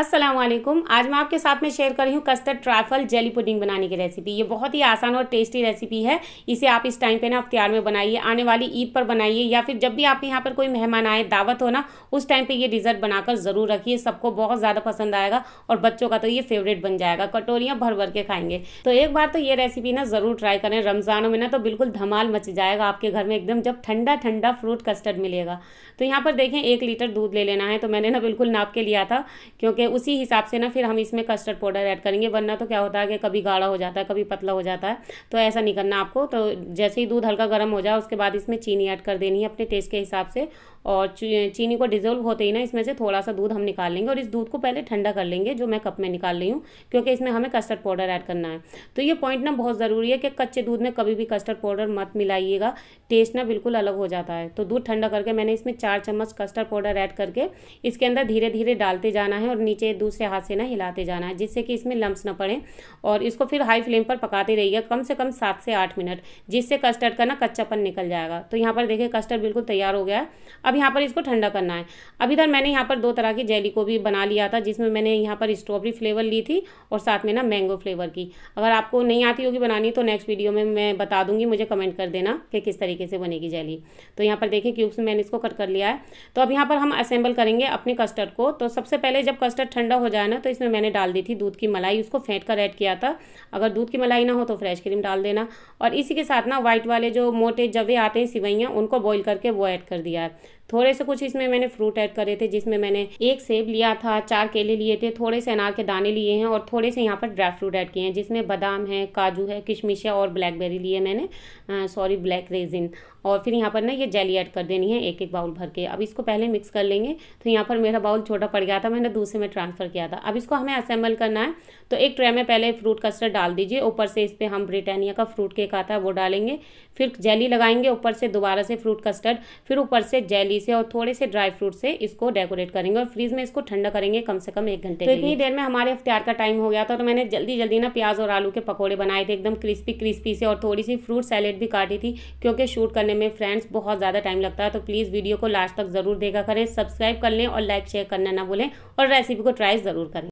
असलम आज मैं आपके साथ में शेयर कर रही हूँ कस्टर्ड ट्राइफल जेली पुडिंग बनाने की रेसिपी ये बहुत ही आसान और टेस्टी रेसिपी है इसे आप इस टाइम पे ना अख्तियार में बनाइए आने वाली ईद पर बनाइए या फिर जब भी आपके यहाँ पर कोई मेहमान आए दावत हो ना उस टाइम पे ये डिज़र्ट बनाकर ज़रूर रखिए सबको बहुत ज़्यादा पसंद आएगा और बच्चों का तो ये फेवरेट बन जाएगा कटोरियाँ भर भर के खाएंगे तो एक बार तो ये रेसिपी ना ज़रूर ट्राई करें रमज़ानों में ना तो बिल्कुल धमाल मच जाएगा आपके घर में एकदम जब ठंडा ठंडा फ्रूट कस्टर्ड मिलेगा तो यहाँ पर देखें एक लीटर दूध ले लेना है तो मैंने ना बिल्कुल नाप के लिया था क्योंकि उसी हिसाब से ना फिर हम इसमें कस्टर्ड पाउडर ऐड करेंगे वरना तो क्या होता है कि कभी गाढ़ा हो जाता है कभी पतला हो जाता है तो ऐसा नहीं करना आपको तो जैसे ही दूध हल्का गर्म हो जाए उसके बाद इसमें चीनी ऐड कर देनी है अपने टेस्ट के हिसाब से और चीनी को डिजोल्व होते ही ना इसमें से थोड़ा सा दूध हम निकाल लेंगे और इस दूध को पहले ठंडा कर लेंगे जो मैं कप में निकाल रही हूँ क्योंकि इसमें हमें कस्टर्ड पाउडर ऐड करना है तो ये पॉइंट ना बहुत ज़रूरी है कि कच्चे दूध में कभी भी कस्टर्ड पाउडर मत मिलाइएगा टेस्ट ना बिल्कुल अलग हो जाता है तो दूध ठंडा करके मैंने इसमें चार चम्मच कस्टर्ड पाउडर ऐड करके इसके अंदर धीरे धीरे डालते जाना है और नीचे नीचे दूसरे हाथ से ना हिलाते जाना है जिससे कि इसमें लम्स ना पड़े और इसको फिर हाई फ्लेम पर पकाते रहिएगा कम से कम सात से आठ मिनट जिससे कस्टर्ड का ना कच्चापन निकल जाएगा तो यहाँ पर देखिए कस्टर्ड बिल्कुल तैयार हो गया अब यहाँ पर इसको ठंडा करना है अभी इधर मैंने यहाँ पर दो तरह की जेली को भी बना लिया था जिसमें मैंने यहाँ पर स्ट्रॉबेरी फ्लेवर ली थी और साथ में ना मैंगो फ्लेवर की अगर आपको नहीं आती होगी बनानी तो नेक्स्ट वीडियो में मैं बता दूंगी मुझे कमेंट कर देना कि किस तरीके से बनेगी जेली तो यहाँ पर देखिए क्यूब्स में मैंने इसको कट कर लिया है तो अब यहाँ पर हम असेंबल करेंगे अपने कस्टर्ड को तो सबसे पहले जब कस्टर्ड कस्टर्ड ठंडा हो जाए ना तो इसमें मैंने डाल दी थी दूध की मलाई उसको फेंट कर ऐड किया था अगर दूध की मलाई ना हो तो फ्रेश क्रीम डाल देना और इसी के साथ ना वाइट वाले जो मोटे जवे आते हैं सिवैयाँ उनको बॉईल करके वो ऐड कर दिया है थोड़े से कुछ इसमें मैंने फ्रूट ऐड करे थे जिसमें मैंने एक सेब लिया था चार केले लिए थे थोड़े से अनार के दाने लिए हैं और थोड़े से यहाँ पर ड्राई फ्रूट ऐड किए हैं जिसमें बादाम है काजू है किशमिश है और ब्लैकबेरी लिए मैंने सॉरी ब्लैक रेजिन और फिर यहाँ पर ना ये जेली ऐड कर देनी है एक एक बाउल भर के अब इसको पहले मिक्स कर लेंगे तो यहाँ पर मेरा बाउल छोटा पड़ गया था मैंने दूसरे में ट्रांसफ़र किया था अब इसको हमें असेंबल करना है तो एक ट्रे में पहले फ्रूट कस्टर्ड डाल दीजिए ऊपर से इस पर हम ब्रिटानिया का फ्रूट केक आता है वो डालेंगे फिर जेली लगाएंगे ऊपर से दोबारा से फ्रूट कस्टर्ड फिर ऊपर से जेली से और थोड़े से ड्राई फ्रूट से इसको डेकोरेट करेंगे और फ्रीज में इसको ठंडा करेंगे कम से कम एक घंटे तो इतनी देर में हमारे अख्तियार का टाइम हो गया था तो मैंने जल्दी जल्दी ना प्याज और आलू के पकौड़े बनाए थे एकदम क्रिस्पी क्रिस्पी से और थोड़ी सी फ्रूट सैलेड भी काटी थी क्योंकि शूट करने में फ्रेंड्स बहुत ज़्यादा टाइम लगता है तो प्लीज़ वीडियो को लास्ट तक ज़रूर देखा करें सब्सक्राइब कर लें और लाइक शेयर करना ना भूलें और रेसिपी रेसिपी को ट्राई ज़रूर करें